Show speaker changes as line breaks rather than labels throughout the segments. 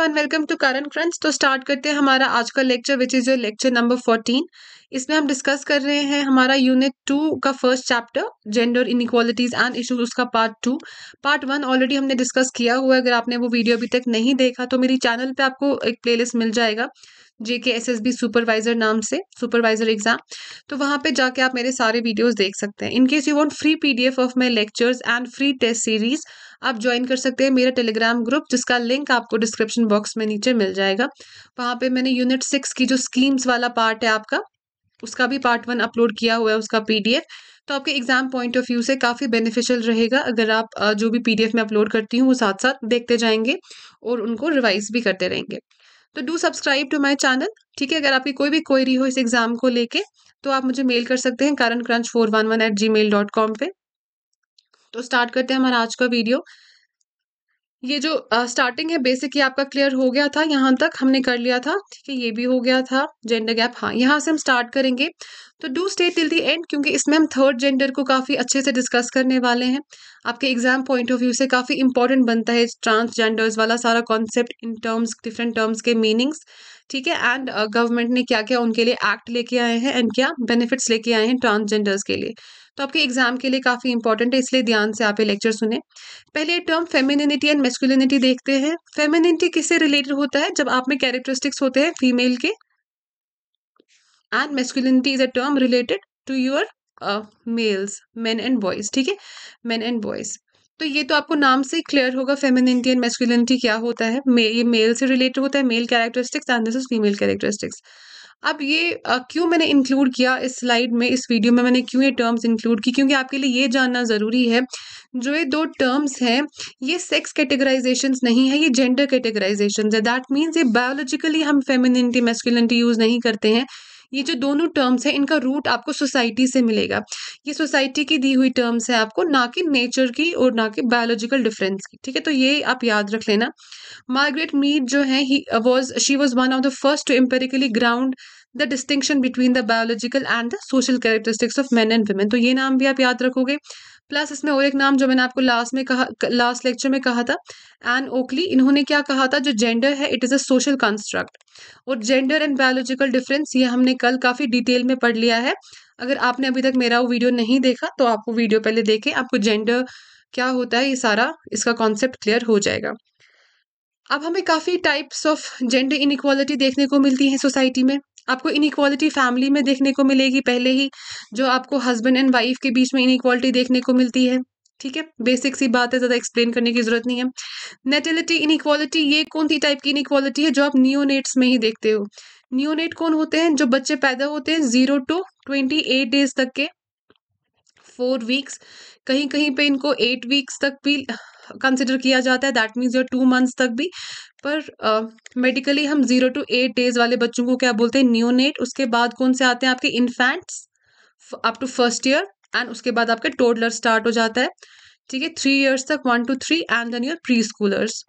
Everyone welcome to Karan crunch तो start करते हैं हमारा आज का lecture which is your lecture number fourteen इसमें हम डिस्कस कर रहे हैं हमारा यूनिट टू का first chapter gender inequalities and issues उसका part two part one already हमने डिस्कस किया हुआ है अगर आपने वो वीडियो अभी तक नहीं देखा तो मेरी चैनल पे आपको एक प्लेलिस्ट मिल जाएगा JK S S B supervisor नाम से सुपरवाइजर एग्जाम तो वहाँ पे जाके आप मेरे सारे वीडियोस देख सकते हैं in case you want free PDF of my lectures and free test series आप ज्वाइन कर सकते हैं मेरा टेलीग्राम ग्रुप जिसका लिंक आपको डिस्क्रिप्शन बॉक्स में नीचे मिल जाएगा वहाँ पे मैंने यूनिट सिक्स की जो स्कीम्स वाला पार्ट है आपका उसका भी पार्ट वन अपलोड किया हुआ है उसका पीडीएफ तो आपके एग्जाम पॉइंट ऑफ व्यू से काफ़ी बेनिफिशियल रहेगा अगर आप जो भी पीडीएफ में अपलोड करती हूँ वो साथ साथ देखते जाएंगे और उनको रिवाइज भी करते रहेंगे तो do subscribe to my channel ठीक है अगर आपकी कोई भी क्वेरी हो इस एग्ज़ाम को लेके तो आप मुझे मेल कर सकते हैं Karan crunch four one one eight gmail dot com पर तो स्टार्ट करते हैं हमारा आज का वीडियो ये जो स्टार्टिंग है बेसिक ये आपका क्लियर हो गया था यहाँ तक हमने कर लिया था ठीक है ये भी हो गया था जेंडर गैप हाँ यहाँ से हम स्टार्ट करेंगे तो do stay till the end क्योंकि इसमें हम थर्ड जेंडर को काफ़ी अच्छे से डिस्कस करने वाले हैं आपके एग्जाम पॉइंट ऑफ व्यू से काफ़ी इंपॉर्टेंट बनता है ट्रांसजेंडर्स वाला सारा concept in terms different terms के मीनिंग्स ठीक है एंड गवर्नमेंट ने क्या क्या उनके लिए एक्ट लेके आए हैं एंड क्या बेनिफिट्स लेके आए हैं ट्रांसजेंडर्स के लिए तो आपके एग्जाम के लिए काफ़ी इंपॉर्टेंट है इसलिए ध्यान से आप ये लेक्चर सुने पहले टर्म फेमिनिटी एंड मेस्कुलिनिटी देखते हैं फेमिनिटी किससे रिलेटेड होता है जब आप में कैरेक्टरिस्टिक्स होते हैं फीमेल के and masculinity is a term related to your males man and boys ठीक है मैन एंड बॉयज़ तो ये तो आपको नाम से क्लियर होगा फेमिनिटी एंड मेस्कुलिनिटी क्या होता है मे ये मेल से रिलेटेड होता है male characteristics and this is female characteristics अब ये आ, क्यों मैंने इंक्लूड किया इस स्लाइड में इस वीडियो में मैंने क्यों ये टर्म्स इंक्लूड की क्योंकि आपके लिए ये जानना ज़रूरी है जो ये दो टर्म्स हैं ये सेक्स कैटेगराइजेशन नहीं है ये जेंडर कैटेगराइजेशन है दैट मीन्स ये बायोलॉजिकली हम फेमिनिटी मेस्कुलिनिटी यूज़ नहीं करते हैं ये जो दोनों टर्म्स हैं इनका रूट आपको सोसाइटी से मिलेगा ये सोसाइटी की दी हुई टर्म्स है आपको ना कि नेचर की और ना कि बायोलॉजिकल डिफरेंस की ठीक है तो ये आप याद रख लेना मार्गरेट मीड जो है he was she was one of the first to empirically ground the distinction between the biological and the social characteristics of man and women तो ये नाम भी आप याद रखोगे प्लस इसमें और एक नाम जो मैंने आपको लास्ट में कहा लास्ट लेक्चर में कहा था एन ओकली इन्होंने क्या कहा था जो जेंडर है it is a social construct और जेंडर एंड बायोलॉजिकल डिफरेंस ये हमने कल काफ़ी डिटेल में पढ़ लिया है अगर आपने अभी तक मेरा वो वीडियो नहीं देखा तो आप वो वीडियो पहले देखें आपको जेंडर क्या होता है ये सारा इसका कॉन्सेप्ट क्लियर हो जाएगा अब हमें काफ़ी टाइप्स ऑफ जेंडर इनक्वालिटी देखने को मिलती है सोसाइटी में आपको इनक्वालिटी फैमिली में देखने को मिलेगी पहले ही जो आपको हस्बैंड एंड वाइफ के बीच में इनक्वालिटी देखने को मिलती है ठीक है बेसिक सी बात है ज़्यादा एक्सप्लेन करने की ज़रूरत नहीं है नेटेलिटी इनक्वालिटी ये कौन सी टाइप की इनक्वालिटी है जो आप न्यूनेट्स में ही देखते हो न्यूनेट कौन होते हैं जो बच्चे पैदा होते हैं zero to twenty eight days तक के फोर वीक्स कहीं कहीं पे इनको एट वीक्स तक भी कंसिडर किया जाता है that means your two months तक भी पर मेडिकली uh, हम जीरो टू एट डेज वाले बच्चों को क्या बोलते हैं न्यूनेट उसके बाद कौन से आते हैं आपके infants up to first year and उसके बाद आपके टोडलर स्टार्ट हो जाता है ठीक है थ्री ईयर्स तक one two three and then your preschoolers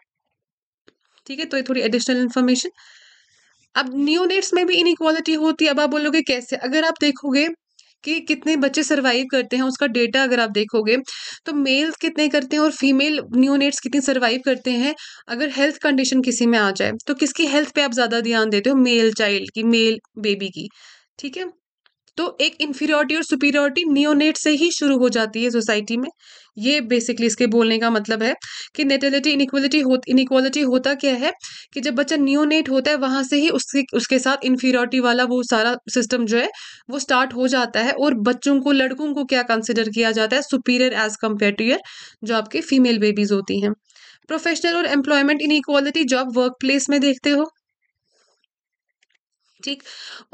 ठीक है तो ये थोड़ी एडिशनल इन्फॉर्मेशन अब न्यू में भी इनक्वालिटी होती है अब आप बोलोगे कैसे अगर आप देखोगे कि कितने बच्चे सर्वाइव करते हैं उसका डेटा अगर आप देखोगे तो मेल्स कितने करते हैं और फीमेल न्यूनेट्स कितने कितनी सर्वाइव करते हैं अगर हेल्थ कंडीशन किसी में आ जाए तो किसकी हेल्थ पे आप ज़्यादा ध्यान देते हो मेल चाइल्ड की मेल बेबी की ठीक है तो एक इन्फीरियोरिटी और सुपीरियोरिटी नियोनेट से ही शुरू हो जाती है सोसाइटी में ये बेसिकली इसके बोलने का मतलब है कि नेटेलिटी इनिक्वलिटी हो इनिक्वालिटी होता क्या है कि जब बच्चा नियोनेट होता है वहाँ से ही उसके उसके साथ इन्फीरियोरिटी वाला वो सारा सिस्टम जो है वो स्टार्ट हो जाता है और बच्चों को लड़कों को क्या कंसिडर किया जाता है superior as compare to your जो आपके फीमेल बेबीज़ होती हैं प्रोफेशनल और एम्प्लॉयमेंट इनिक्वालिटी जो आप वर्क प्लेस में देखते हो ठीक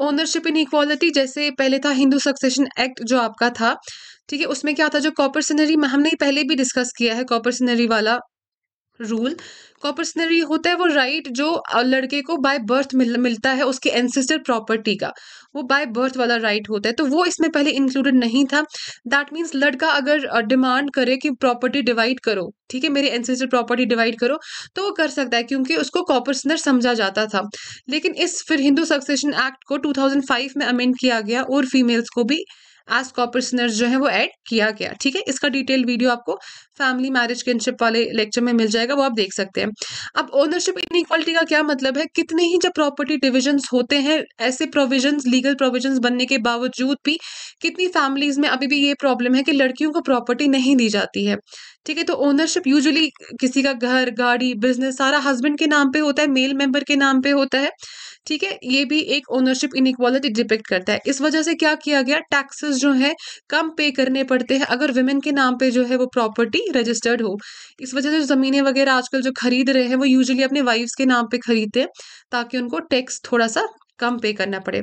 ओनरशिप इन इक्वालिटी जैसे पहले था हिंदू सक्सेशन एक्ट जो आपका था ठीक है उसमें क्या था जो कॉपर सिनरी हमने पहले भी डिस्कस किया है कॉपर वाला रूल कॉपर्सनरी होता है वो राइट जो लड़के को बाय बर्थ मिल, मिलता है उसके एंसेस्टर प्रॉपर्टी का वो बाय बर्थ वाला राइट होता है तो वो इसमें पहले इंक्लूडेड नहीं था दैट मीन्स लड़का अगर डिमांड करे कि प्रॉपर्टी डिवाइड करो ठीक है मेरी एनसेस्टर प्रॉपर्टी डिवाइड करो तो वो कर सकता है क्योंकि उसको कॉपर समझा जाता था लेकिन इस फिर हिंदू सक्सेशन एक्ट को 2005 में अमेंड किया गया और फीमेल्स को भी एज कॉपर्सनर जो है वो ऐड किया गया ठीक है इसका डिटेल वीडियो आपको फैमिली मैरिज किनशिप वाले लेक्चर में मिल जाएगा वो आप देख सकते हैं अब ओनरशिप इनक्वालिटी का क्या मतलब है कितने ही जब प्रॉपर्टी डिविजन्स होते हैं ऐसे प्रोविजन लीगल प्रोविजन बनने के बावजूद भी कितनी फैमिलीज में अभी भी ये प्रॉब्लम है कि लड़कियों को प्रॉपर्टी नहीं दी जाती है ठीक है तो ओनरशिप यूजुअली किसी का घर गाड़ी बिजनेस सारा हस्बैंड के नाम पे होता है मेल मेंबर के नाम पे होता है ठीक है ये भी एक ओनरशिप इनक्वालिटी डिपेक्ट करता है इस वजह से क्या किया गया टैक्सेस जो है कम पे करने पड़ते हैं अगर वुमेन के नाम पे जो है वो प्रॉपर्टी रजिस्टर्ड हो इस वजह से जो ज़मीनें वगैरह आजकल जो खरीद रहे हैं वो यूजली अपने वाइफ्स के नाम पे खरीदते हैं ताकि उनको टैक्स थोड़ा सा कम पे करना पड़े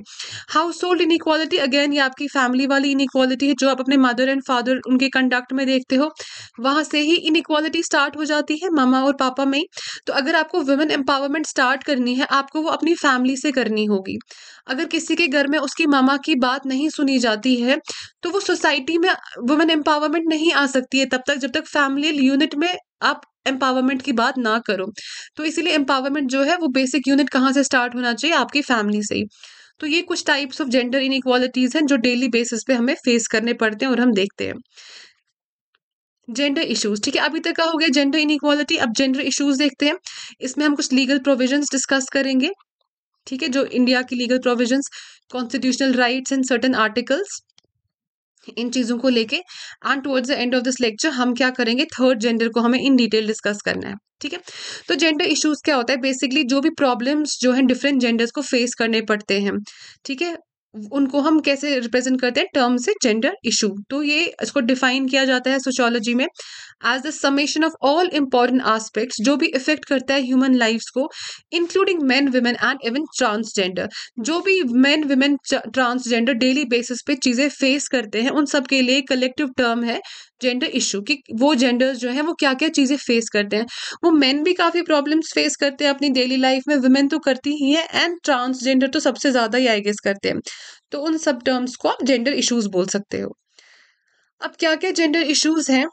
हाउस होल्ड इनिक्वालिटी अगेन ये आपकी फैमिली वाली इनिक्वालिटी है जो आप अपने मदर एंड फादर उनके कंडक्ट में देखते हो वहाँ से ही इनिक्वालिटी स्टार्ट हो जाती है मामा और पापा में तो अगर आपको वुमेन एम्पावरमेंट स्टार्ट करनी है आपको वो अपनी फैमिली से करनी होगी अगर किसी के घर में उसकी मामा की बात नहीं सुनी जाती है तो वो सोसाइटी में वुमेन एम्पावरमेंट नहीं आ सकती है तब तक जब तक फैमिली यूनिट में आप एम्पावरमेंट की बात ना करो तो इसीलिए एम्पावरमेंट जो है वो बेसिक यूनिट कहाँ से स्टार्ट होना चाहिए आपकी फैमिली से ही तो ये कुछ टाइप्स ऑफ जेंडर इनक्वालिटीज़ हैं जो डेली बेसिस पे हमें फेस करने पड़ते हैं और हम देखते हैं जेंडर इश्यूज ठीक है अभी तक का हो गया जेंडर इनक्वालिटी अब जेंडर इश्यूज देखते हैं इसमें हम कुछ लीगल प्रोविजंस डिस्कस करेंगे ठीक है जो इंडिया की legal provisions constitutional rights and certain articles इन चीज़ों को लेके and towards the end of this lecture हम क्या करेंगे थर्ड जेंडर को हमें इन डिटेल डिस्कस करना है ठीक है तो जेंडर इश्यूज क्या होता है बेसिकली जो भी प्रॉब्लम्स जो हैं डिफरेंट जेंडर्स को फेस करने पड़ते हैं ठीक है उनको हम कैसे रिप्रेजेंट करते हैं टर्म से जेंडर इशू तो ये इसको डिफाइन किया जाता है सोशोलॉजी में as the summation of all important aspects जो भी इफेक्ट करता है ह्यूमन लाइफ्स को including men women and even transgender जो भी men women transgender daily basis पे चीज़ें फेस करते हैं उन सब के लिए कलेक्टिव टर्म है जेंडर इशू कि वो जेंडर्स जो हैं वो क्या क्या चीज़ें फेस करते हैं वो मैन भी काफ़ी प्रॉब्लम्स फेस करते हैं अपनी डेली लाइफ में वुमेन तो करती ही हैं एंड ट्रांसजेंडर तो सबसे ज़्यादा ही आई गेस करते हैं तो उन सब टर्म्स को आप जेंडर इशूज़ बोल सकते हो अब क्या क्या जेंडर इशूज़ हैं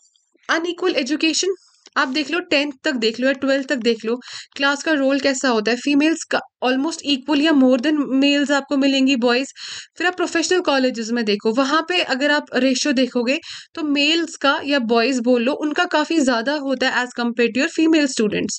अनइक्वल एजुकेशन आप देख लो टेंथ तक देख लो या ट्वेल्थ तक देख लो क्लास का रोल कैसा होता है फीमेल्स का ऑलमोस्ट इक्वल या मोर देन मेल्स आपको मिलेंगी बॉयज़ फिर आप प्रोफेशनल कॉलेजेस में देखो वहाँ पे अगर आप रेशियो देखोगे तो मेल्स का या बॉयज़ बोल लो उनका काफ़ी ज़्यादा होता है as compare to your female students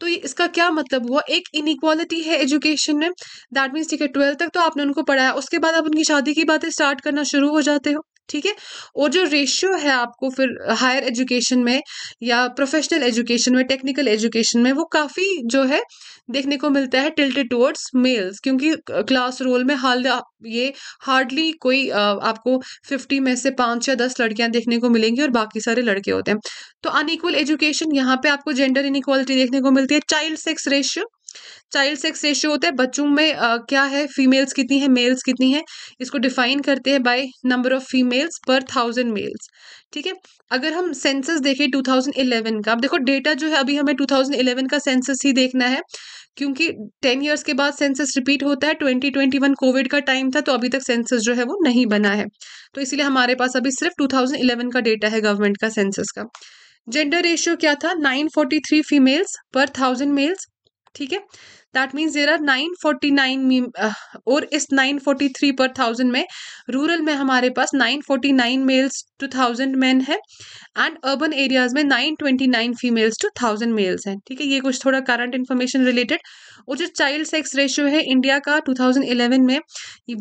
तो इसका क्या मतलब हुआ एक इनक्वालिटी है एजुकेशन में दैट मीन्स ठीक है ट्वेल्थ तक तो आपने उनको पढ़ाया उसके बाद आप उनकी शादी की बातें स्टार्ट करना शुरू हो जाते हो ठीक है और जो रेशियो है आपको फिर हायर एजुकेशन में या प्रोफेशनल एजुकेशन में टेक्निकल एजुकेशन में वो काफ़ी जो है देखने को मिलता है टिल्टेड टुवर्ड्स मेल्स क्योंकि क्लास रोल में हाल ये हार्डली कोई आपको फिफ्टी में से पाँच या दस लड़कियां देखने को मिलेंगी और बाकी सारे लड़के होते हैं तो अनईक्वल एजुकेशन यहाँ पे आपको जेंडर इनक्वालिटी देखने को मिलती है child sex ratio child sex ratio होता है बच्चों में आ, क्या है फीमेल्स कितनी है मेल्स कितनी है इसको डिफाइन करते हैं by number of females per thousand males ठीक है अगर हम सेंसस देखें 2011 का अब देखो डेटा जो है अभी हमें 2011 का सेंसस ही देखना है क्योंकि टेन ईयर्स के बाद सेंसस रिपीट होता है ट्वेंटी ट्वेंटी वन कोविड का टाइम था तो अभी तक सेंसस जो है वो नहीं बना है तो इसीलिए हमारे पास अभी सिर्फ 2011 का डेटा है गवर्नमेंट का सेंसस का जेंडर रेशियो क्या था 943 फीमेल्स पर थाउजेंड मेल्स ठीक है that means there are nine forty nine और इस nine forty three per thousand में रूरल में हमारे पास nine forty nine males to thousand man है एंड अर्बन एरियाज में nine twenty nine females to thousand males हैं ठीक है ये कुछ थोड़ा करंट इन्फॉर्मेशन रिलेटेड और जो चाइल्ड सेक्स रेशियो है इंडिया का टू थाउजेंड इलेवन में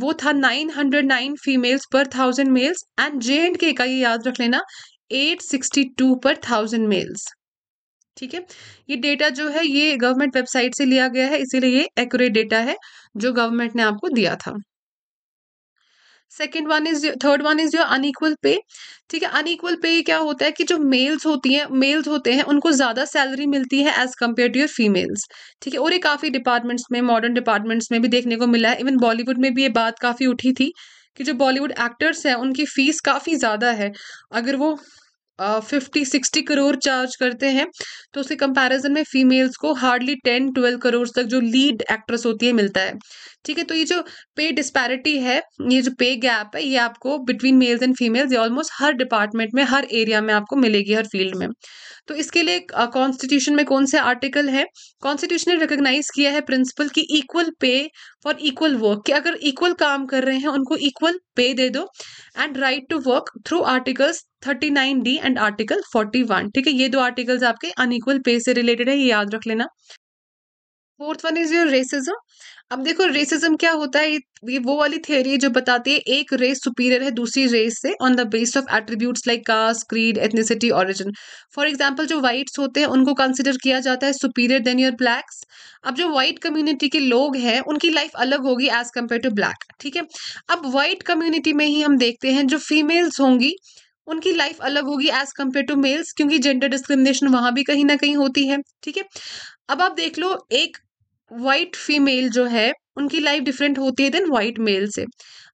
वो था nine hundred nine females per thousand males and J and K का ये याद रख लेना eight sixty two per thousand males ठीक है ये डेटा जो है ये गवर्नमेंट वेबसाइट से लिया गया है इसीलिए ये एक्यूरेट डेटा है जो गवर्नमेंट ने आपको दिया था second one is third one is your unequal pay ठीक है अनईक्वल पे क्या होता है कि जो मेल्स होती हैं मेल्स होते हैं उनको ज़्यादा सैलरी मिलती है as compare to your females ठीक है और ये काफ़ी डिपार्टमेंट्स में मॉडर्न डिपार्टमेंट्स में भी देखने को मिला है इवन बॉलीवुड में भी ये बात काफ़ी उठी थी कि जो बॉलीवुड एक्टर्स हैं उनकी फ़ीस काफ़ी ज़्यादा है अगर वो फिफ्टी सिक्सटी करोड़ चार्ज करते हैं तो उसके कंपैरिजन में फीमेल्स को हार्डली टेन ट्वेल्व करोड़ तक जो लीड एक्ट्रेस होती है मिलता है ठीक है तो ये जो पे डिस्पैरिटी है ये जो पे गैप है ये आपको बिटवीन मेल्स एंड फीमेल्स ये ऑलमोस्ट हर डिपार्टमेंट में हर एरिया में आपको मिलेगी हर फील्ड में तो इसके लिए कॉन्स्टिट्यूशन में कौन से आर्टिकल है कॉन्स्टिट्यूशन ने रिकोगनाइज किया है प्रिंसिपल की equal pay for equal work कि अगर इक्वल काम कर रहे हैं उनको इक्वल पे दे दो and right to work through articles 39 D and article 41 ठीक है ये दो आर्टिकल्स आपके अनइक्वल पे से रिलेटेड है ये याद रख लेना fourth one is your racism अब देखो रेसिज्म क्या होता है ये वो वाली थियोरी है जो बताती है एक रेस सुपीरियर है दूसरी रेस से on the base of attributes like caste creed ethnicity origin for example जो वाइट्स होते हैं उनको कंसिडर किया जाता है सुपीरियर देन योर ब्लैक्स अब जो व्हाइट कम्युनिटी के लोग हैं उनकी लाइफ अलग होगी एज कम्पेयर टू ब्लैक ठीक है अब व्हाइट कम्युनिटी में ही हम देखते हैं जो फीमेल्स होंगी उनकी लाइफ अलग होगी एज कम्पेयर टू मेल्स क्योंकि जेंडर डिस्क्रिमिनेशन वहां भी कहीं ना कहीं होती है ठीक है अब आप देख लो एक वाइट फीमेल जो है उनकी लाइफ डिफरेंट होती है देन वाइट मेल से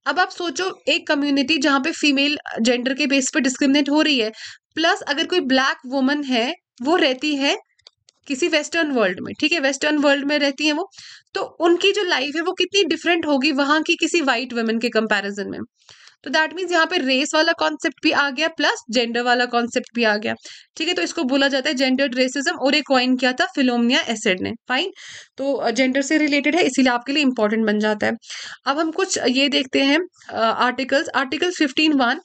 अब आप सोचो एक कम्युनिटी जहाँ पे फीमेल जेंडर के बेस पे डिस्क्रिमिनेट हो रही है प्लस अगर कोई ब्लैक वुमन है वो रहती है किसी वेस्टर्न वर्ल्ड में ठीक है वेस्टर्न वर्ल्ड में रहती है वो तो उनकी जो लाइफ है वो कितनी डिफरेंट होगी वहाँ की किसी वाइट वुमेन के कंपैरिजन में तो दैट मीन्स यहाँ पे रेस वाला कॉन्सेप्ट भी आ गया प्लस जेंडर वाला कॉन्सेप्ट भी आ गया ठीक है तो इसको बोला जाता है जेंडर्ड रेसिज्म और एक कॉइन किया था फिलोमिया एसिड ने फाइन तो जेंडर से रिलेटेड है इसीलिए आपके लिए इंपॉर्टेंट बन जाता है अब हम कुछ ये देखते हैं articles article fifteen one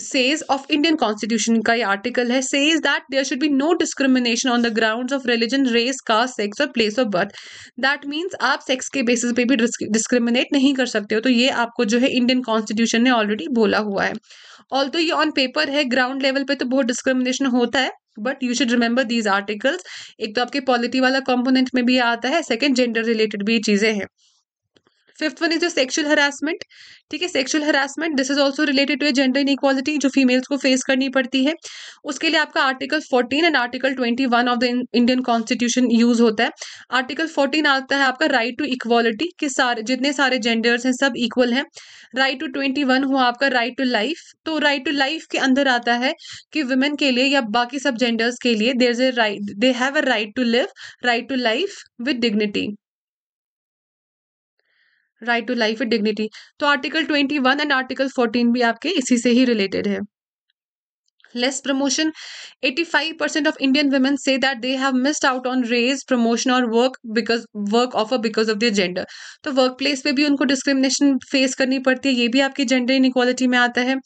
says of Indian constitution का ये आर्टिकल है says that there should be no discrimination on the ground of religion race caste sex और place of birth that means आप सेक्स के बेसिस पे भी discriminate नहीं कर सकते हो तो ये आपको जो है इंडियन कॉन्स्टिट्यूशन ने ऑलरेडी बोला हुआ है ऑल तो ये ऑन पेपर है ग्राउंड लेवल पे तो बहुत डिस्क्रिमिनेशन होता है but you should remember these articles एक तो आपके पॉलिटी वाला कॉम्पोनेंट में भी आता है सेकेंड जेंडर रिलेटेड भी ये चीजें हैं fifth one is your sexual harassment ठीक है sexual harassment this is also related to a gender inequality जो फीमेल्स को फेस करनी पड़ती है उसके लिए आपका article fourteen and article twenty one of the Indian constitution use होता है आर्टिकल फोर्टीन आता है आपका राइट टू इक्वालिटी कि सारे जितने सारे जेंडर्स हैं सब इक्वल हैं राइट टू ट्वेंटी वन हुआ आपका राइट टू लाइफ तो राइट टू लाइफ के अंदर आता है कि वुमेन के लिए या बाकी सब जेंडर्स के लिए there is a right they have a right to live right to life with dignity right to life and dignity तो article twenty one and article fourteen भी आपके इसी से ही रिलेटेड है less promotion eighty five percent of Indian women से that they have missed out on raise promotion और work because work offer because of their gender तो workplace पर भी उनको डिस्क्रिमिनेशन फेस करनी पड़ती है ये भी आपकी जेंडर इनक्वालिटी में आता है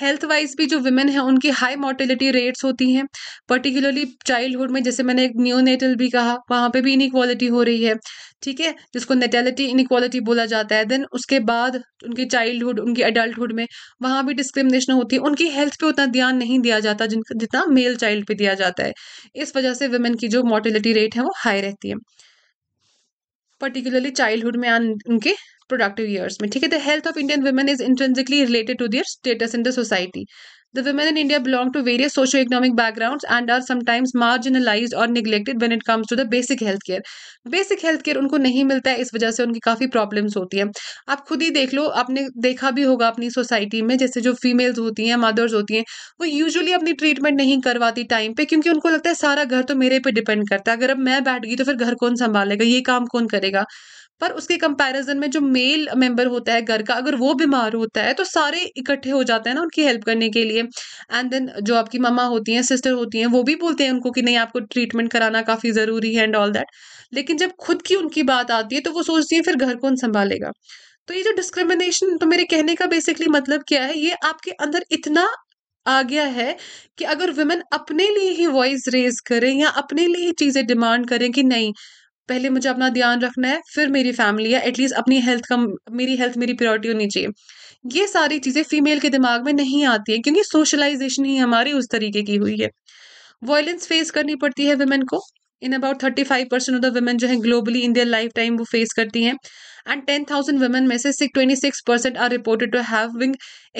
हेल्थ वाइज भी जो वुमेन है उनकी हाई मोर्टिलिटी रेट्स होती हैं पर्टिकुलरली चाइल्डहुड में जैसे मैंने एक न्यू नेटल भी कहा वहाँ पे भी इनक्वालिटी हो रही है ठीक है जिसको नेटेलिटी इनक्वालिटी बोला जाता है देन उसके बाद उनकी चाइल्डहुड उनकी अडल्टहुड में वहाँ भी डिस्क्रिमिनेशन होती है उनकी हेल्थ पे उतना ध्यान नहीं दिया जाता जिन जितना मेल चाइल्ड पे दिया जाता है इस वजह से वुमेन की जो मोर्टेलिटी रेट है वो हाई रहती है पर्टिकुलरली चाइल्डहुड में उनके प्रोडक्टिव ईयर्स में ठीक है the health of Indian women is intrinsically related to their status in the society the women in India belong to various socio economic background and are sometimes marginalize और neglected when it comes to the basic health care basic health care उनको नहीं मिलता है इस वजह से उनकी काफ़ी प्रॉब्लम्स होती हैं आप खुद ही देख लो आपने देखा भी होगा अपनी सोसाइटी में जैसे जो फीमेल्स होती हैं मदर्स होती हैं वो यूजली अपनी ट्रीटमेंट नहीं करवाती टाइम पे क्योंकि उनको लगता है सारा घर तो मेरे पे डिपेंड करता है अगर अब मैं बैठ गई तो फिर घर कौन संभालेगा ये काम कौन करेगा पर उसके कंपैरिजन में जो मेल मेंबर होता है घर का अगर वो बीमार होता है तो सारे इकट्ठे हो जाते हैं ना उनकी हेल्प करने के लिए एंड देन जो आपकी मम्मा होती हैं सिस्टर होती हैं वो भी बोलते हैं उनको कि नहीं आपको ट्रीटमेंट कराना काफ़ी ज़रूरी है एंड ऑल दैट लेकिन जब खुद की उनकी बात आती है तो वो सोचती है फिर घर कौन संभालेगा तो ये जो डिस्क्रिमिनेशन तो मेरे कहने का बेसिकली मतलब क्या है ये आपके अंदर इतना आ गया है कि अगर वुमेन अपने लिए ही वॉइस रेज करें या अपने लिए ही चीज़ें डिमांड करें कि नहीं पहले मुझे अपना ध्यान रखना है फिर मेरी फैमिली है एटलीस्ट अपनी हेल्थ का मेरी हेल्थ मेरी प्रायोरिटी होनी चाहिए ये सारी चीज़ें फीमेल के दिमाग में नहीं आती हैं क्योंकि सोशलाइजेशन ही हमारी उस तरीके की हुई है वॉयलेंस फेस करनी पड़ती है वुमेन को in about thirty five percent of the women जो है globally in their lifetime वो फेस करती हैं एंड टेन थाउजेंड वुमेन में से twenty six percent are reported to having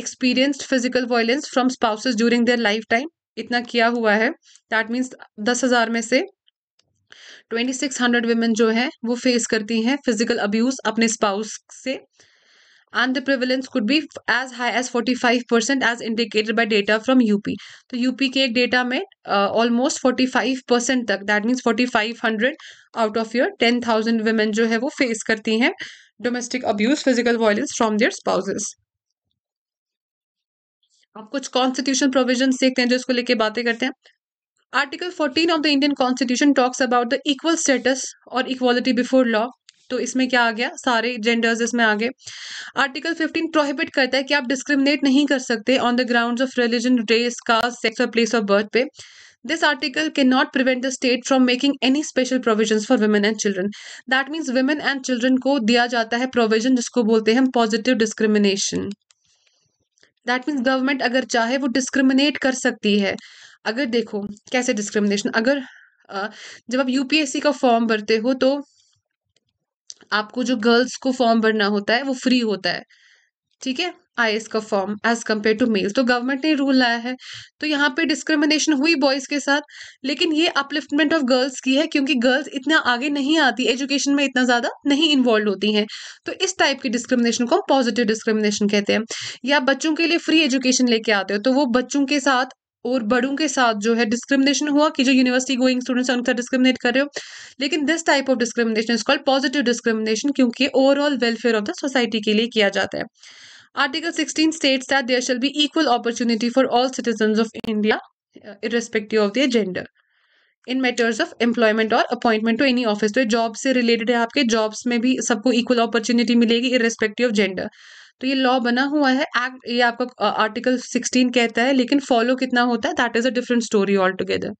experienced physical violence from spouses during their lifetime इतना किया हुआ है दैट मीन्स दस हज़ार में से ट्वेंटी सिक्स जो है वो फेस करती हैं फिजिकल अब्यूज अपने स्पाउस से and the prevalence could be as high as forty percent as indicated by data from UP तो यूपी के एक डेटा में ऑलमोस्ट फोर्टी फाइव परसेंट तक that means forty out of your ten thousand women जो है वो face करती हैं domestic abuse physical violence from their spouses आप कुछ कॉन्स्टिट्यूशन प्रोविजन देखते हैं जो इसको लेके बातें करते हैं article fourteen of the Indian constitution talks about the equal status और इक्वालिटी बिफोर लॉ तो इसमें क्या आ गया सारे जेंडर्स इसमें आ गए आर्टिकल फिफ्टीन प्रोहिबिट करता है कि आप डिस्क्रिमिनेट नहीं कर सकते on the ground of religion race caste sex और प्लेस ऑफ बर्थ पे दिस आर्टिकल के not prevent the state from making any special provision for women and children that means women and children को दिया जाता है provision जिसको बोलते हैं positive discrimination that means government अगर चाहे वो डिस्क्रिमिनेट कर सकती है अगर देखो कैसे डिस्क्रिमिनेशन अगर जब आप यूपीएससी का फॉर्म भरते हो तो आपको जो गर्ल्स को फॉर्म भरना होता है वो फ्री होता है ठीक है आई एस का form as compare to males तो गवर्नमेंट ने रूल लाया है तो यहाँ पे डिस्क्रिमिनेशन हुई बॉयज के साथ लेकिन ये अपलिफ्टमेंट ऑफ गर्ल्स की है क्योंकि गर्ल्स इतना आगे नहीं आती एजुकेशन में इतना ज़्यादा नहीं इन्वॉल्व होती हैं तो इस टाइप की डिस्क्रिमिनेशन को हम पॉजिटिव डिस्क्रिमिनेशन कहते हैं या बच्चों के लिए फ्री एजुकेशन लेके आते हो तो वो बच्चों के साथ और बड़ों के साथ जो है डिस्क्रिमिनेशन हुआ कि जो यूनिवर्सिटी गोइंग स्टूडेंट्स हैं उनका डिस्क्रिमिनेट कर रहे हो लेकिन this type of discrimination is called positive discrimination क्योंकि overall welfare of the society के लिए किया जाता है article 16 states that there shall be equal opportunity for all citizens of India uh, irrespective of their gender in matters of employment और appointment to any office तो job से related है आपके जॉब्स में भी सबको इक्वल अपॉर्चुनिटी मिलेगी irrespective of gender तो ये लॉ बना हुआ है एक्ट ये आपका आर्टिकल uh, सिक्सटीन कहता है लेकिन फॉलो कितना होता है that is a different story all together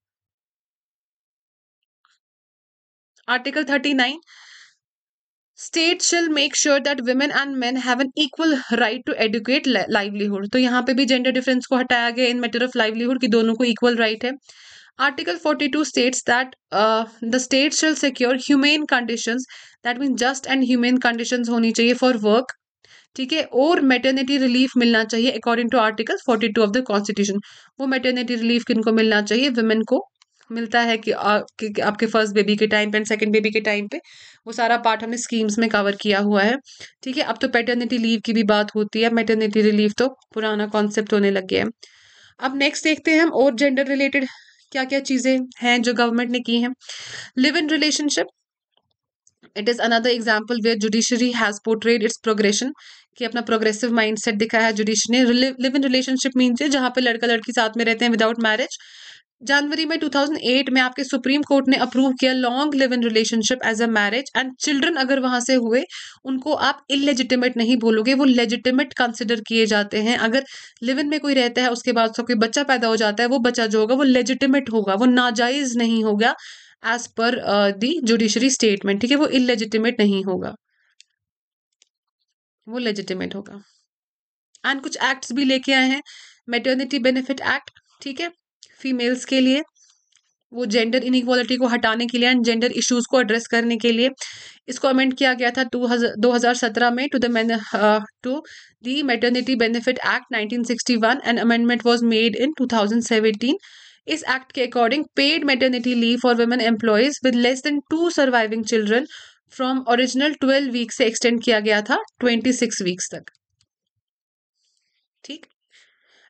article thirty nine state shall make sure that women and men have an equal right to educate livelihood तो यहाँ पे भी जेंडर डिफरेंस को हटाया गया इन मैटर ऑफ लाइवलीहुड की दोनों को इक्वल राइट है article forty two state that the state shall secure humane condition that mean just and humane condition होनी चाहिए फॉर वर्क ठीक है और मेटर्निटी रिलीफ मिलना चाहिए according to article 42 of the constitution वो मेटर्निटी रिलीफ किन को मिलना चाहिए वुमेन को मिलता है कि, आ, कि, कि आपके फर्स्ट बेबी के टाइम पे एंड सेकंड बेबी के टाइम पे वो सारा पार्ट हमने स्कीम्स में कवर किया हुआ है ठीक है अब तो पेटर्निटी लीव की भी बात होती है मेटर्निटी रिलीफ तो पुराना कॉन्सेप्ट होने लग गया है अब नेक्स्ट देखते हैं हम और जेंडर रिलेटेड क्या क्या चीज़ें हैं जो गवर्नमेंट ने की हैं live in relationship it is another example where judiciary has portrayed its progression कि अपना प्रोग्रेसिव सेट दिखाया है जुडिशरी ने लिव इन रिलेशनशिप से जहाँ पे लड़का लड़की साथ में रहते हैं विदाउट मैरिज जनवरी में 2008 में आपके सुप्रीम कोर्ट ने अप्रूव किया long live in relationship as a marriage and children अगर वहां से हुए उनको आप इलेजिटिमेट नहीं बोलोगे वो लेजिटिमेट कंसिडर किए जाते हैं अगर लिव इन में कोई रहता है उसके बाद उसका कोई बच्चा पैदा हो जाता है वो बच्चा जो होगा वो लेजिटिमेट होगा वो नाजायज़ नहीं होगा एज पर दी जुडिशरी स्टेटमेंट ठीक है वो इलेजिटिमेट नहीं होगा वो लेजिटिमेट होगा एंड कुछ एक्ट्स भी लेके आए हैं मेटर्निटी बेनिफिट एक्ट ठीक है फीमेल्स के लिए वो जेंडर इनक्वालिटी को हटाने के लिए एंड जेंडर इश्यूज को एड्रेस करने के लिए इसको अमेंड किया गया था टू दो हज़ार सत्रह में to the to the maternity benefit act 1961 and amendment was made in seventeen इस एक्ट के according paid maternity leave for women employees with less than two surviving children from original twelve weeks से extend किया गया था twenty six weeks तक ठीक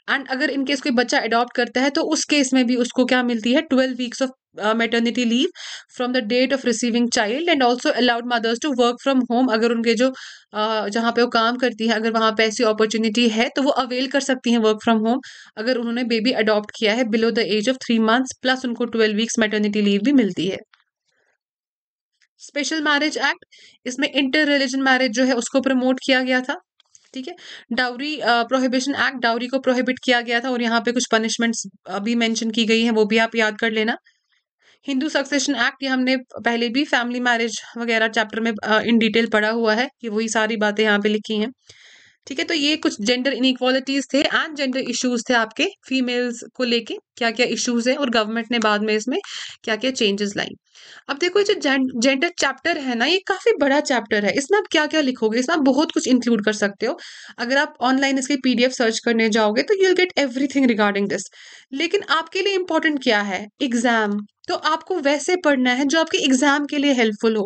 and अगर in case कोई बच्चा अडॉप्ट करता है तो उस केस में भी उसको क्या मिलती है twelve weeks of uh, maternity leave from the date of receiving child and also allowed mothers to work from home अगर उनके जो uh, जहाँ पे वो काम करती है अगर वहाँ पे ऐसी अपॉर्चुनिटी है तो वो अवेल कर सकती हैं वर्क फ्रॉम होम अगर उन्होंने बेबी अडॉप्ट किया है below the age of three months plus उनको ट्वेल्व वीक्स मेटर्निटी लीव भी मिलती है स्पेशल मैरिज एक्ट इसमें इंटर रिलीजन मैरिज जो है उसको प्रमोट किया गया था ठीक है डाउरी प्रोहिबिशन एक्ट डाउरी को प्रोहिबिट किया गया था और यहाँ पे कुछ पनिशमेंट्स भी मेंशन की गई हैं वो भी आप याद कर लेना हिंदू सक्सेशन एक्ट ये हमने पहले भी फैमिली मैरिज वगैरह चैप्टर में इन डिटेल पढ़ा हुआ है कि वही सारी बातें यहाँ पे लिखी हैं ठीक है तो ये कुछ जेंडर इनक्वालिटीज थे एंड जेंडर इश्यूज थे आपके फीमेल्स को लेके क्या क्या इश्यूज हैं और गवर्नमेंट ने बाद में इसमें क्या क्या चेंजेस लाई अब देखो ये जो जेंडर चैप्टर है ना ये काफी बड़ा चैप्टर है इसमें आप क्या क्या लिखोगे इसमें आप बहुत कुछ इंक्लूड कर सकते हो अगर आप ऑनलाइन इसके पीडीएफ सर्च करने जाओगे तो you will get everything regarding this लेकिन आपके लिए इंपॉर्टेंट क्या है एग्जाम तो आपको वैसे पढ़ना है जो आपके एग्जाम के लिए हेल्पफुल हो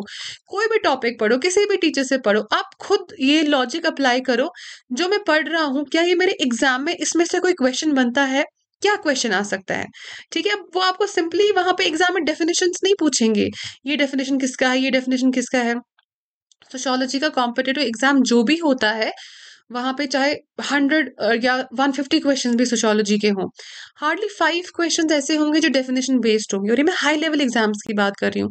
कोई भी टॉपिक पढ़ो किसी भी टीचर से पढ़ो आप खुद ये लॉजिक अप्लाई करो जो मैं पढ़ रहा हूँ क्या ये मेरे एग्जाम में इसमें से कोई क्वेश्चन बनता है क्या क्वेश्चन आ सकता है ठीक है वो आपको सिंपली वहां पे एग्जाम में डेफिनेशन नहीं पूछेंगे ये डेफिनेशन किसका है ये डेफिनेशन किसका है सोशोलॉजी का कॉम्पिटेटिव एग्जाम जो भी होता है वहां पे चाहे हंड्रेड या वन फिफ्टी क्वेश्चन भी सोशोलॉजी के हों हार्डली फाइव क्वेश्चन ऐसे होंगे जो डेफिनेशन बेस्ड होंगे और ये मैं हाई लेवल एग्जाम्स की बात कर रही हूँ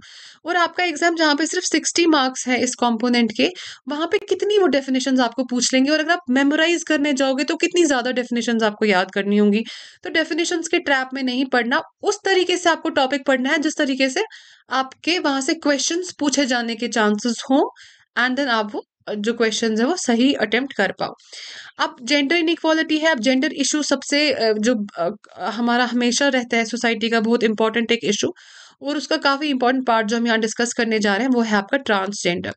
और आपका एग्जाम जहाँ पे सिर्फ सिक्सटी मार्क्स है इस कॉम्पोनेंट के वहाँ पे कितनी वो डेफिनेशन आपको पूछ लेंगे और अगर आप मेमोराइज करने जाओगे तो कितनी ज़्यादा डेफिनेशन आपको याद करनी होंगी तो डेफिनेशन के ट्रैप में नहीं पढ़ना उस तरीके से आपको टॉपिक पढ़ना है जिस तरीके से आपके वहाँ से क्वेश्चन पूछे जाने के चांसेस हों एंड देन आप वो जो क्वेश्चन है वो सही अटेम्प्ट कर पाओ अब जेंडर इनक्वालिटी है अब जेंडर इशू सबसे जो हमारा हमेशा रहता है सोसाइटी का बहुत इंपॉर्टेंट एक इशू और उसका काफ़ी इंपॉर्टेंट पार्ट जो हम यहाँ डिस्कस करने जा रहे हैं वो है आपका ट्रांसजेंडर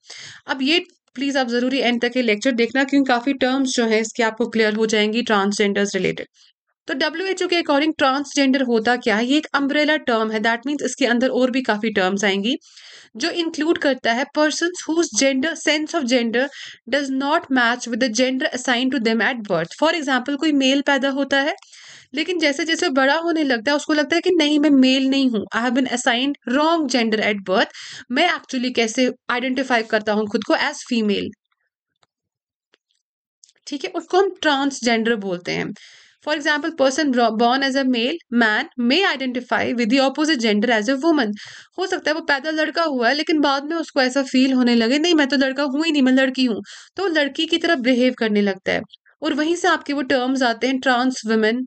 अब ये प्लीज़ आप ज़रूरी एंड तक ये लेक्चर देखना क्योंकि काफ़ी टर्म्स जो हैं इसकी आपको क्लियर हो जाएंगी ट्रांसजेंडर्स रिलेटेड तो डब्ल्यू एच ओ के अकॉर्डिंग ट्रांसजेंडर होता क्या है ये एक अम्ब्रेला टर्म है दैट मीन्स इसके अंदर और भी काफ़ी टर्म्स आएंगी जो इंक्लूड करता है person whose gender sense of gender does not match with the gender assign to them at birth for example कोई मेल पैदा होता है लेकिन जैसे जैसे बड़ा होने लगता है उसको लगता है कि नहीं मैं मेल नहीं हूँ I have been assigned wrong gender at birth मैं एक्चुअली कैसे आइडेंटिफाई करता हूँ खुद को एज फीमेल ठीक है उसको हम ट्रांसजेंडर बोलते हैं for example person born as a male man may identify with the opposite gender as a woman हो सकता है वो पैदा लड़का हुआ है लेकिन बाद में उसको ऐसा फील होने लगे नहीं मैं तो लड़का हूँ ही नहीं मैं लड़की हूँ तो लड़की की तरफ बिहेव करने लगता है और वहीं से आपके वो टर्म्स आते हैं trans women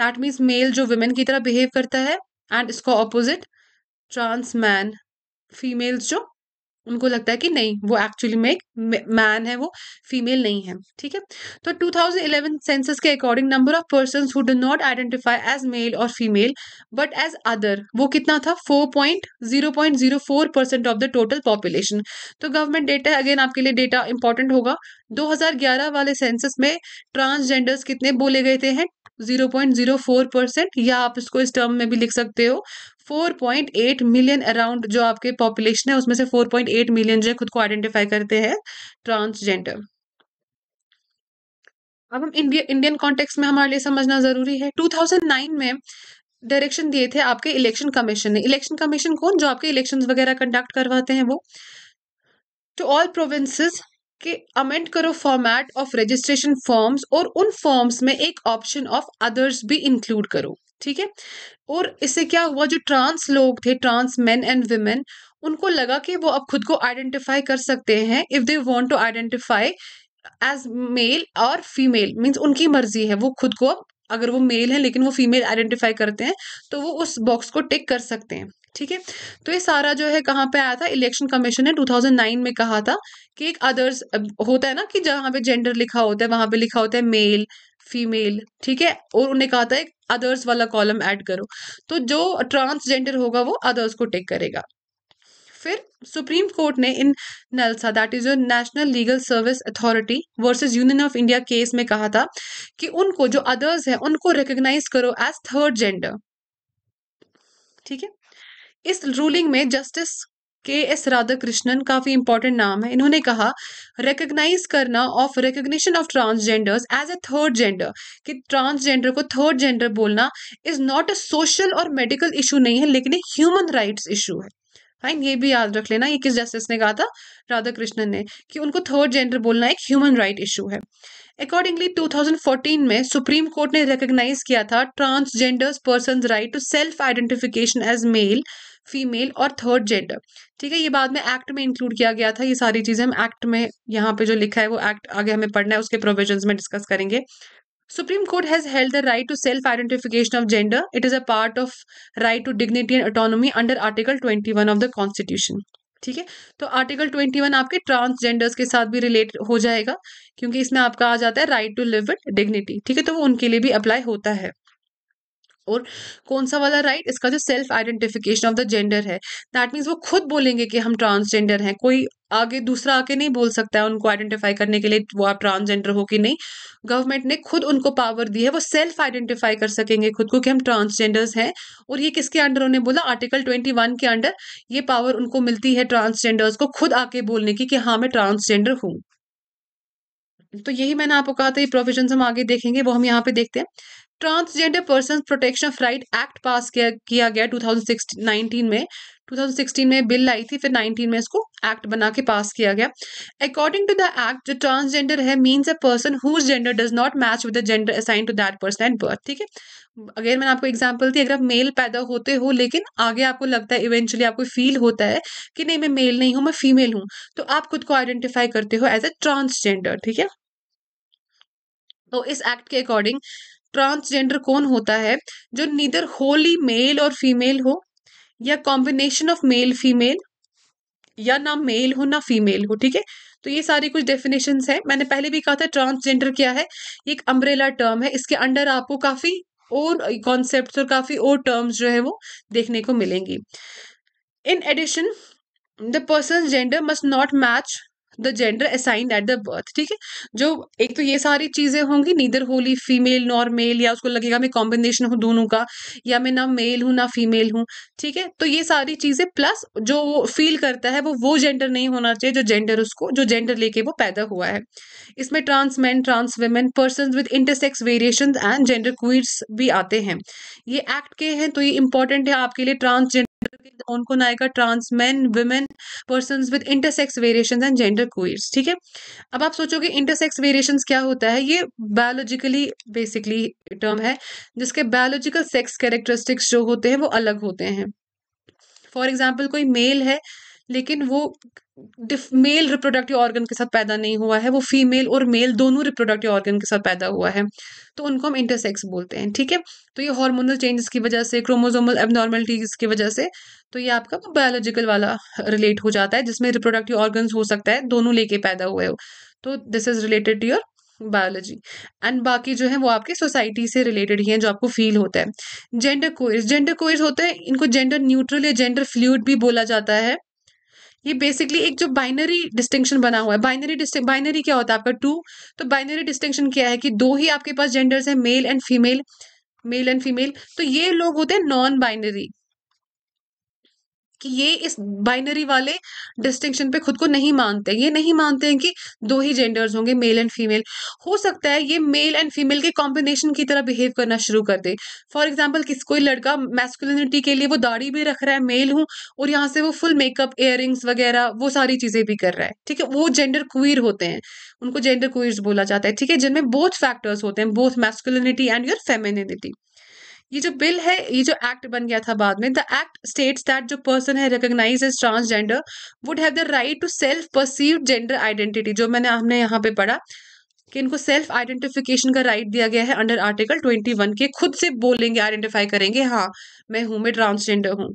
that means male जो वुमेन की तरह बिहेव करता है एंड इसका ऑपोजिट ट्रांस मैन फीमेल्स जो उनको लगता है कि नहीं वो एक्चुअली में एक मैन है वो फीमेल नहीं है ठीक है तो 2011 सेंसस के according number of person who do not identify as male और फीमेल बट एज अदर वो कितना था 4.0.04 percent of the total population तो गवर्नमेंट डेटा अगेन आपके लिए डेटा इंपॉर्टेंट होगा 2011 वाले सेंसस में ट्रांसजेंडर्स कितने बोले गए थे हैं 0.04 परसेंट या आप इसको इस टर्म में भी लिख सकते हो 4.8 मिलियन अराउंड जो आपके पॉपुलेशन है उसमें से 4.8 मिलियन जो है खुद को आइडेंटिफाई करते हैं ट्रांसजेंडर अब हम इंडिया इंडियन कॉन्टेक्स्ट में हमारे लिए समझना जरूरी है 2009 में डायरेक्शन दिए थे आपके इलेक्शन कमीशन ने इलेक्शन कमीशन कौन जो आपके इलेक्शंस वगैरह कंडक्ट करवाते हैं वो टू ऑल प्रोविंसेस के अमेंड करो फॉर्मेट ऑफ रजिस्ट्रेशन फॉर्म्स और उन फॉर्म्स में एक ऑप्शन ऑफ अदर्स भी इंक्लूड करो ठीक है और इससे क्या हुआ जो ट्रांस लोग थे ट्रांस मेन एंड वुमेन उनको लगा कि वो अब खुद को आइडेंटिफाई कर सकते हैं if they want to identify as male और फीमेल मीन्स उनकी मर्जी है वो खुद को अगर वो मेल है लेकिन वो फीमेल आइडेंटिफाई करते हैं तो वो उस बॉक्स को टिक कर सकते हैं ठीक है तो ये सारा जो है कहाँ पे आया था इलेक्शन कमीशन ने 2009 में कहा था कि एक अदर्स होता है ना कि जहाँ पे जेंडर लिखा होता है वहां पे लिखा होता है मेल फीमेल ठीक है और उन्हें कहा था एक अदर्स वाला कॉलम ऐड करो तो जो ट्रांसजेंडर होगा वो अदर्स को टेक करेगा फिर सुप्रीम कोर्ट ने in NALSA that is national legal service authority versus union of India case में कहा था कि उनको जो अदर्स है उनको रिकोगनाइज करो एज थर्ड जेंडर ठीक है इस रूलिंग में जस्टिस के एस राधाकृष्णन काफ़ी इंपॉर्टेंट नाम है इन्होंने कहा रिकग्नाइज करना of recognition of transgenders as a third gender कि ट्रांसजेंडर को थर्ड जेंडर बोलना इज नॉट अ सोशल और मेडिकल इशू नहीं है लेकिन ह्यूमन राइट्स इशू है फाइन ये भी याद रख लेना ये किस जस्टिस ने कहा था राधा कृष्णन ने कि उनको थर्ड जेंडर बोलना एक ह्यूमन राइट इशू है अकॉर्डिंगली 2014 में सुप्रीम कोर्ट ने रिकग्नाइज किया था transgenders person right to self identification as male female और थर्ड जेंडर ठीक है ये बाद में एक्ट में इंक्लूड किया गया था ये सारी चीज़ें हम एक्ट में यहाँ पे जो लिखा है वो एक्ट आगे हमें पढ़ना है उसके प्रोविजन में डिस्कस करेंगे court has held the right to self identification of gender it is a part of right to dignity and autonomy under article twenty one of the constitution ठीक है तो आर्टिकल ट्वेंटी वन आपके transgenders के साथ भी relate हो जाएगा क्योंकि इसमें आपका आ जाता है right to live with dignity ठीक है तो वो उनके लिए भी अप्लाई होता है और कौन सा वाला राइट right? इसका जो self identification of the gender है दैट मीन्स वो खुद बोलेंगे कि हम ट्रांसजेंडर हैं कोई आगे दूसरा आके नहीं बोल सकता है उनको आइडेंटिफाई करने के लिए वो आप ट्रांसजेंडर हो कि नहीं गवर्नमेंट ने खुद उनको पावर दी है वो सेल्फ आइडेंटिफाई कर सकेंगे खुद को कि हम ट्रांसजेंडर्स हैं और ये किसके अंडर उन्होंने बोला आर्टिकल ट्वेंटी वन के अंडर ये पावर उनको मिलती है ट्रांसजेंडर्स को खुद आके बोलने की कि हाँ मैं ट्रांसजेंडर हूँ तो यही मैंने आपको कहा था ये प्रोविजन हम आगे देखेंगे वो हम यहाँ पे देखते हैं transgender person protection of right act pass किया किया गया 2019 में 2016 में बिल आई थी फिर 19 में इसको एक्ट बना के पास किया गया अकॉर्डिंग टू द एक्ट जो ट्रांसजेंडर है means a person whose gender does not match with the gender assign to that person at birth ठीक है अगेन मैंने आपको एग्जाम्पल दी अगर आप मेल पैदा होते हो लेकिन आगे आपको लगता है इवेंचुअली आपको फील होता है कि नहीं मैं मेल नहीं हूँ मैं फीमेल हूँ तो आप खुद को आइडेंटिफाई करते हो एज ए ट्रांसजेंडर ठीक है तो इस एक्ट के अकॉर्डिंग ट्रांसजेंडर कौन होता है जो नीदर होली मेल और फीमेल हो या कॉम्बिनेशन ऑफ मेल फीमेल या ना मेल हो ना फीमेल हो ठीक है तो ये सारी कुछ डेफिनेशन है मैंने पहले भी कहा था ट्रांसजेंडर क्या है ये एक अम्ब्रेला टर्म है इसके अंडर आपको काफ़ी और कॉन्सेप्ट और काफ़ी और टर्म्स जो है वो देखने को मिलेंगी in addition the person gender must not match the gender assigned at the birth ठीक है जो एक तो ये सारी चीज़ें होंगी neither wholly female nor male या उसको लगेगा मैं कॉम्बिनेशन हूँ दोनों का या मैं ना मेल हूँ ना फीमेल हूँ ठीक है तो ये सारी चीज़ें प्लस जो वो फील करता है वो वो जेंडर नहीं होना चाहिए जो जेंडर उसको जो जेंडर लेके वो पैदा हुआ है इसमें trans man trans women person with intersex variation and gender queers भी आते हैं ये एक्ट के हैं तो ये इंपॉर्टेंट है आपके लिए ट्रांसजेंडर कौन ओनकोनाइका trans man women person with intersex variation and gender queers ठीक है अब आप सोचोगे इंटरसेक्स वेरिएशन क्या होता है ये बायोलॉजिकली बेसिकली टर्म है जिसके बायोलॉजिकल सेक्स कैरेक्टरिस्टिक्स जो होते हैं वो अलग होते हैं फॉर एग्जाम्पल कोई मेल है लेकिन वो मेल रिप्रोडक्टिव ऑर्गन के साथ पैदा नहीं हुआ है वो फीमेल और मेल दोनों रिप्रोडक्टिव ऑर्गन के साथ पैदा हुआ है तो उनको हम इंटरसेक्स बोलते हैं ठीक है तो ये हार्मोनल चेंजेस की वजह से क्रोमोजोमल एबनॉर्मलिटीज की वजह से तो ये आपका बायोलॉजिकल वाला रिलेट हो जाता है जिसमें रिप्रोडक्टिव ऑर्गन हो सकता है दोनों लेके पैदा हुए हो तो this is related to your biology एंड बाकी जो है वो आपकी सोसाइटी से रिलेटेड ही हैं जो आपको फील होता है जेंडर कोर्स जेंडर कोर्स होते हैं इनको जेंडर न्यूट्रल या जेंडर फ्लूड भी बोला जाता है ये बेसिकली एक जो बाइनरी डिस्टिंक्शन बना हुआ है बाइनरी बाइनरी क्या होता है आपका टू तो बाइनरी डिस्टिंक्शन क्या है कि दो ही आपके पास जेंडर्स हैं male and female male and female तो ये लोग होते हैं नॉन बाइनरी कि ये इस बाइनरी वाले डिस्टिंक्शन पे खुद को नहीं मानते ये नहीं मानते हैं कि दो ही जेंडर्स होंगे मेल एंड फीमेल हो सकता है ये मेल एंड फीमेल के कॉम्बिनेशन की तरह बिहेव करना शुरू कर दे फॉर एग्जाम्पल किस कोई लड़का मैस्कुलिनिटी के लिए वो दाढ़ी भी रख रहा है मेल हूँ और यहाँ से वो फुल मेकअप इयर वगैरह वो सारी चीज़ें भी कर रहा है ठीक है वो जेंडर क्वीर होते हैं उनको जेंडर क्वीर्स बोला जाता है ठीक है जिनमें बोथ फैक्टर्स होते हैं both masculinity and your femininity ये जो बिल है ये जो एक्ट बन गया था बाद में द एक्ट स्टेट्स दैट जो पर्सन है recognise as transgender would have the right to self perceive gender identity जो मैंने हमने यहाँ पे पढ़ा कि इनको सेल्फ आइडेंटिफिकेशन का राइट दिया गया है अंडर आर्टिकल ट्वेंटी वन के खुद से बोलेंगे आइडेंटिफाई करेंगे हाँ मैं हूँ मैं ट्रांसजेंडर हूँ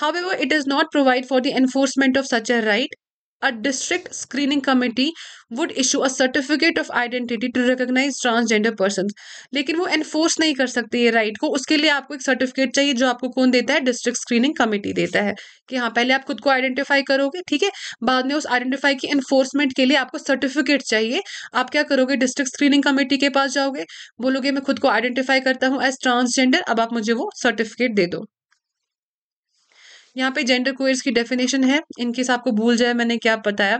however it is not provide for the enforcement of such a right a district screening committee would issue a certificate of identity to recognize transgender persons लेकिन वो enforce नहीं कर सकती है right को उसके लिए आपको एक certificate चाहिए जो आपको कौन देता है district screening committee देता है कि हाँ पहले आप खुद को identify करोगे ठीक है बाद में उस identify की enforcement के लिए आपको certificate चाहिए आप क्या करोगे district screening committee के पास जाओगे बोलोगे मैं खुद को identify करता हूँ as transgender अब आप मुझे वो certificate दे दो यहाँ पे जेंडर क्वेयर की डेफिनेशन है इनकेस आपको भूल जाए मैंने क्या बताया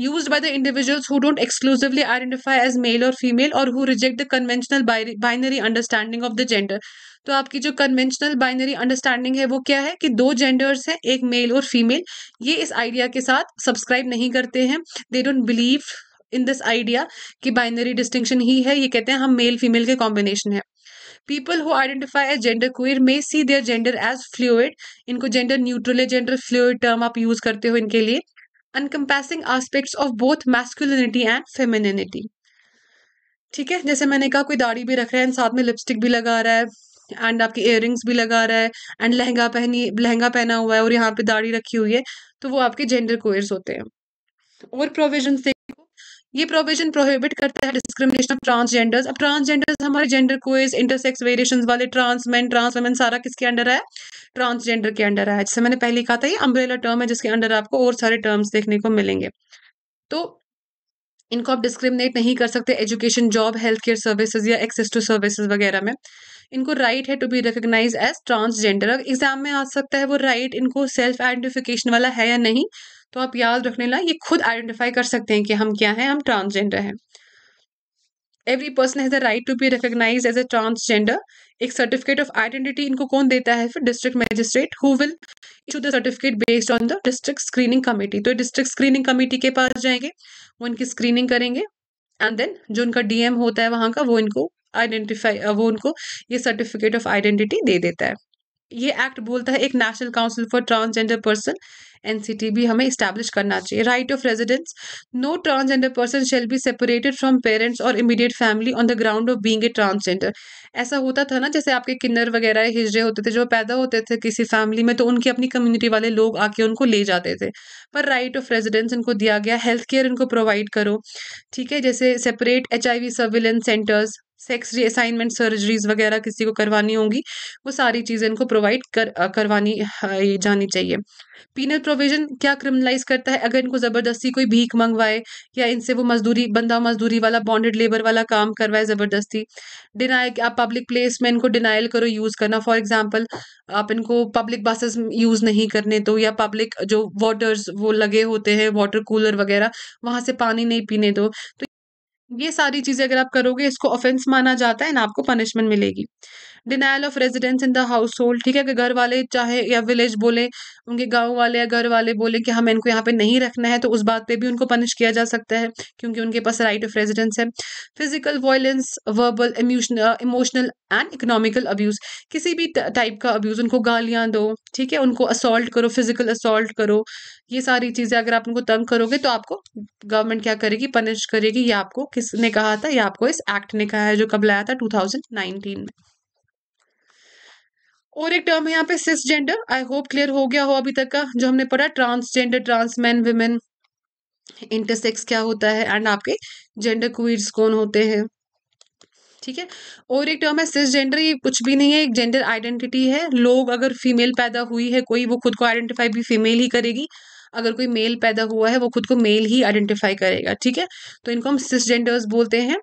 use by the individuals who don't exclusively identify as male और फीमेल और who reject the conventional binary understanding of the gender तो आपकी जो कन्वेंशनल बाइनरी अंडरस्टैंडिंग है वो क्या है कि दो जेंडर्स हैं एक मेल और फीमेल ये इस आइडिया के साथ सब्सक्राइब नहीं करते हैं they don't believe in this idea कि बाइनरी डिस्टिंक्शन ही है ये कहते हैं हम मेल फीमेल के कॉम्बिनेशन है people who identify as gender queer may see their gender as fluid इनको जेंडर न्यूट्रल या जेंडर फ्लूड टर्म आप यूज करते हो इनके लिए encompassing aspects of both masculinity and femininity ठीक है जैसे मैंने कहा कोई दाढ़ी भी रख रहा है एंड साथ में लिपस्टिक भी लगा रहा है एंड आपके इयर भी लगा रहा है एंड लहंगा पहनी लहंगा पहना हुआ है और यहाँ पे दाढ़ी रखी हुई है तो वो आपके जेंडर कोयर्स होते हैं और प्रोविजन ये प्रोविजन प्रोहिबिट करता है डिस्क्रिमिनेशन ऑफ ट्रांसजेंडर्स अब ट्रांसजेंडर्स हमारे जेंडर कोइज इंटरसेक्स वेरिएशन वाले ट्रांस मैन ट्रांस सारा किसके अंडर है ट्रांसजेंडर के अंडर है जैसे मैंने पहले कहा था ये अम्ब्रेला टर्म है जिसके अंडर आपको और सारे टर्म्स देखने को मिलेंगे तो इनको आप डिस्क्रिमिनेट नहीं कर सकते education job health care services या एक्सेस टू सर्विसेज वगैरह में इनको राइट right है to be recognise as transgender exam में आ सकता है वो राइट right, इनको सेल्फ आइडेंटिफिकेशन वाला है या नहीं तो आप याद रखने ला ये खुद आइडेंटिफाई कर सकते हैं कि हम क्या हैं हम ट्रांसजेंडर हैं every person has a right to be recognise as a transgender एक सर्टिफिकेट ऑफ आइडेंटिटी इनको कौन देता है फिर district magistrate who will issue the certificate based on the district screening committee तो डिस्ट्रिक्ट स्क्रीनिंग कमेटी के पास जाएंगे वो इनकी स्क्रीनिंग करेंगे एंड देन जो उनका डीएम होता है वहाँ का वो इनको आइडेंटिफाई वो उनको ये सर्टिफिकेट ऑफ आइडेंटिटी दे देता है ये एक्ट बोलता है एक national council for transgender person NCT भी हमें इस्टेब्लिश करना चाहिए right of residence no transgender person shall be separated from parents और immediate family on the ground of being a transgender ऐसा होता था ना जैसे आपके किन्नर वगैरह हिजरे होते थे जो पैदा होते थे किसी फैमिली में तो उनकी अपनी कम्युनिटी वाले लोग आके उनको ले जाते थे पर राइट ऑफ रेजिडेंस इनको दिया गया हेल्थ केयर इनको प्रोवाइड करो ठीक है जैसे separate H I V surveillance centres sex reassignment surgeries वगैरह किसी को करवानी होंगी वो सारी चीज़ें इनको प्रोवाइड कर करवानी जानी चाहिए पीनल प्रोविजन क्या क्रिमिनलाइज करता है अगर इनको ज़बरदस्ती कोई भीख मंगवाए या इनसे वो मजदूरी बंदा मजदूरी वाला बॉन्डेड लेबर वाला काम करवाए ज़बरदस्ती डिनाई आप पब्लिक प्लेस में इनको डिनाइल करो यूज़ करना फॉर एग्जाम्पल आप इनको पब्लिक बसेस यूज़ नहीं करने दो या पब्लिक जो वाटर्स वो लगे होते हैं वाटर कूलर वगैरह वहाँ से पानी नहीं पीने दो तो ये सारी चीज़ें अगर आप करोगे इसको ऑफेंस माना जाता है ना आपको पनिशमेंट मिलेगी denial of residence in the household ठीक है कि घर वाले चाहे या विलेज बोले उनके गांव वाले या घर वाले बोले कि हम इनको यहाँ पे नहीं रखना है तो उस बात पे भी उनको पनिश किया जा सकता है क्योंकि उनके पास राइट ऑफ रेजिडेंस है physical violence verbal emotional and economical abuse किसी भी टाइप का अब्यूज़ उनको गालियाँ दो ठीक है उनको असोल्ट करो फिजिकल असोल्ट करो ये सारी चीज़ें अगर आप उनको तंग करोगे तो आपको गवर्नमेंट क्या करेगी पनिश करेगी ये आपको किसने कहा था या आपको इस एक्ट ने कहा है जो कब लाया था 2019 में और एक टर्म है यहाँ पे सिसजेंडर आई होप क्लियर हो गया हो अभी तक का जो हमने पढ़ा ट्रांसजेंडर ट्रांसमैन वुमेन इंटरसेक्स क्या होता है एंड आपके जेंडर क्वीर्स कौन होते हैं ठीक है और एक टर्म है सिसजेंडर ये कुछ भी नहीं है एक जेंडर आइडेंटिटी है लोग अगर फीमेल पैदा हुई है कोई वो खुद को आइडेंटिफाई भी फीमेल ही करेगी अगर कोई मेल पैदा हुआ है वो खुद को मेल ही आइडेंटिफाई करेगा ठीक है तो इनको हम सिसजेंडर्स बोलते हैं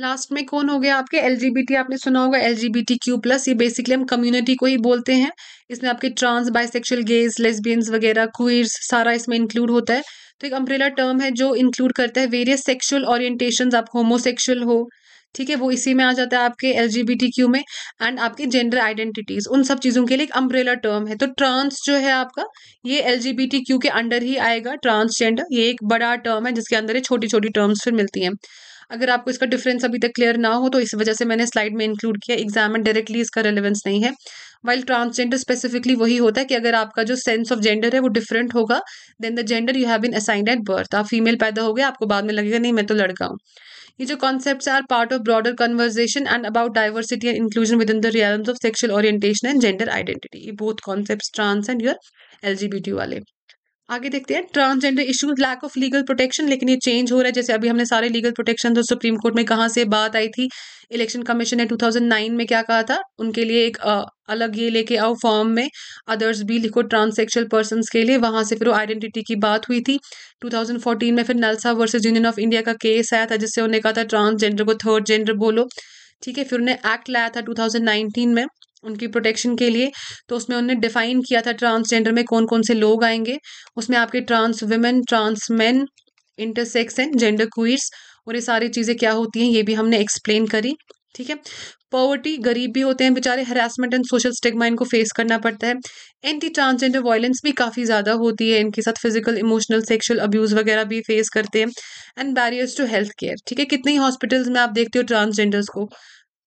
लास्ट में कौन हो गया आपके एल आपने सुना होगा एल क्यू प्लस ये बेसिकली हम कम्युनिटी को ही बोलते हैं इसमें आपके ट्रांस बाइसेक्शुअल गेज लेसबियंस वगैरह क्वीर्स सारा इसमें इंक्लूड होता है तो एक अम्ब्रेला टर्म है जो इंक्लूड करता है वेरियस सेक्शुअल ऑरियंटेशन आप होमोसेक्सुअल हो ठीक है वो इसी में आ जाता है आपके एल में एंड आपके जेंडर आइडेंटिटीज उन सब चीज़ों के लिए एक अम्ब्रेला टर्म है तो ट्रांस जो है आपका ये एल के अंडर ही आएगा ट्रांसजेंडर ये एक बड़ा टर्म है जिसके अंदर ये छोटी छोटी टर्म्स फिर मिलती हैं अगर आपको इसका डिफरेंस अभी तक क्लियर ना हो तो इस वजह से मैंने स्लाइड में इंक्लूड किया एग्जाम डायरेक्टली इसका रेलिवेंस नहीं है वाइल ट्रांसजेंडर स्पेसिफिकली वही होता है कि अगर आपका जो सेंस ऑफ जेंडर है वो डिफरेंट होगा than the gender you have been assigned at birth आप फीमेल पैदा हो गए आपको बाद में लगेगा नहीं मैं तो लड़का हूँ These two concepts are part of broader conversation and about diversity and inclusion within the realms of sexual orientation and gender identity. both concepts trans and your LGBT वाले आगे देखते हैं transgender issues lack of legal protection लेकिन ये change हो रहा है जैसे अभी हमने सारे लीगल प्रोटेक्शन तो सुप्रीम कोर्ट में कहाँ से बात आई थी इलेक्शन कमीशन ने 2009 में क्या कहा था उनके लिए एक आ, अलग ये लेके आओ फॉर्म में अदर्स भी लिखो ट्रांसेक्शुअल पर्सन के लिए वहाँ से फिर वो आइडेंटिटी की बात हुई थी 2014 में फिर NALSA versus union of India का केस आया था जिससे उन्हें कहा था ट्रांसजेंडर को थर्ड जेंडर बोलो ठीक है फिर उन्हें एक्ट लाया था टू में उनकी प्रोटेक्शन के लिए तो उसमें उन्होंने डिफाइन किया था ट्रांसजेंडर में कौन कौन से लोग आएंगे उसमें आपके trans women trans man intersex and gender queers और ये सारी चीज़ें क्या होती हैं ये भी हमने एक्सप्लेन करी ठीक है पॉवर्टी गरीब भी होते हैं बेचारे हरासमेंट एंड सोशल स्टिग्मा इनको फेस करना पड़ता है एंटी ट्रांसजेंडर वायलेंस भी काफ़ी ज़्यादा होती है इनके साथ फिजिकल इमोशनल सेक्शुअल अब्यूज़ वगैरह भी फेस करते हैं and barriers to health care ठीक है कितने हॉस्पिटल्स में आप देखते हो ट्रांसजेंडर्स को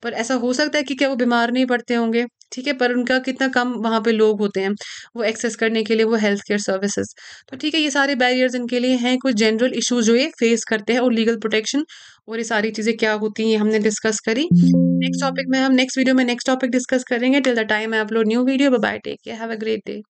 पर ऐसा हो सकता है कि क्या वो बीमार नहीं पड़ते होंगे ठीक है पर उनका कितना कम वहाँ पे लोग होते हैं वो एक्सेस करने के लिए वो हेल्थ केयर सर्विसेज तो ठीक है ये सारे बैरियर्स इनके लिए हैं कुछ जनरल इशूज जो ये फेस करते हैं और लीगल प्रोटेक्शन और ये सारी चीज़ें क्या होती हैं हमने डिस्कस करी नेक्स्ट टॉपिक में हम नेक्स्ट वीडियो में नेक्स्ट टॉपिक डिस्कस करेंगे till the time I upload new video bye take care have a great day